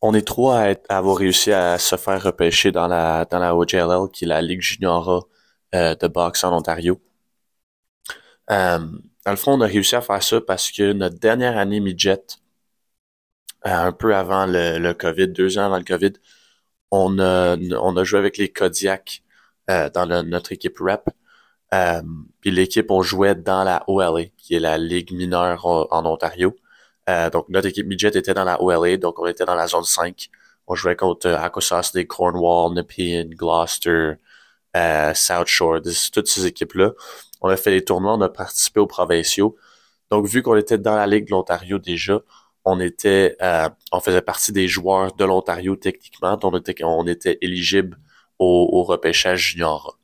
on est trois à, avoir réussi à se faire repêcher dans la, dans la OJLL, qui est la Ligue Junior euh, de boxe en Ontario. Euh, dans le fond, on a réussi à faire ça parce que notre dernière année midget, euh, un peu avant le, le, COVID, deux ans avant le COVID, on a, on a joué avec les Kodiak euh, dans notre équipe rap. Puis l'équipe, on jouait dans la OLA, qui est la Ligue mineure en Ontario. Euh, donc, notre équipe midget était dans la OLA, donc on était dans la zone 5. On jouait contre euh, Akosas, Cornwall, Nepean, Gloucester, euh, South Shore, toutes ces équipes-là. On a fait des tournois, on a participé aux provinciaux. Donc, vu qu'on était dans la Ligue de l'Ontario déjà, on était, on faisait partie des joueurs de l'Ontario techniquement, donc on était, on était éligible au, repêchage junior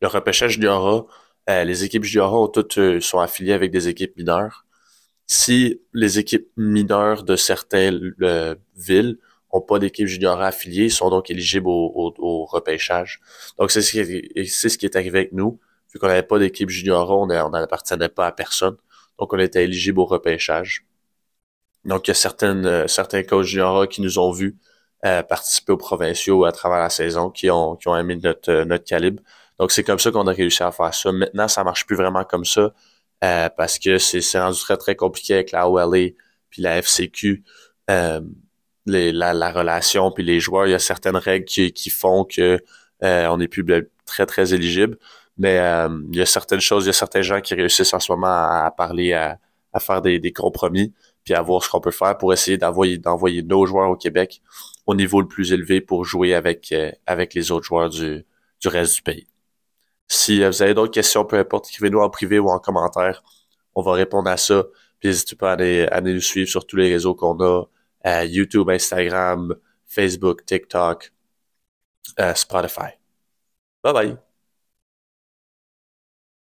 Le repêchage junior les équipes junior toutes sont affiliées avec des équipes mineures si les équipes mineures de certaines euh, villes n'ont pas d'équipe junior affiliée, sont donc éligibles au, repêchage. Donc, c'est ce, qui est, arrivé avec nous. Vu qu'on n'avait pas d'équipe junior, on n'appartenait pas à personne. Donc, on était éligible au repêchage. Donc, il y a certaines, euh, certains coachs juniors qui nous ont vus euh, participer aux provinciaux à travers la saison, qui ont, qui aimé notre, calibre. Donc, c'est comme ça qu'on a réussi à faire ça. Maintenant, ça marche plus vraiment comme ça. Euh, parce que c'est rendu très, très compliqué avec la OLA e puis la FCQ. Euh, les, la, la, relation puis les joueurs, il y a certaines règles qui, qui font que euh, on n'est plus ben, très, très éligible. Mais il y a certaines choses, il y a certains gens qui réussissent en ce moment à, parler, à, à faire des, des, compromis, puis à voir ce qu'on peut faire pour essayer d'envoyer d'envoyer nos joueurs au Québec au niveau le plus élevé pour jouer avec, avec les autres joueurs du, du reste du pays. Si vous avez d'autres questions, peu importe, écrivez-nous en privé ou en commentaire. On va répondre à ça. Puis n'hésitez pas à aller, aller, nous suivre sur tous les réseaux qu'on a. Euh, YouTube, Instagram, Facebook, TikTok, euh, Spotify. Bye bye.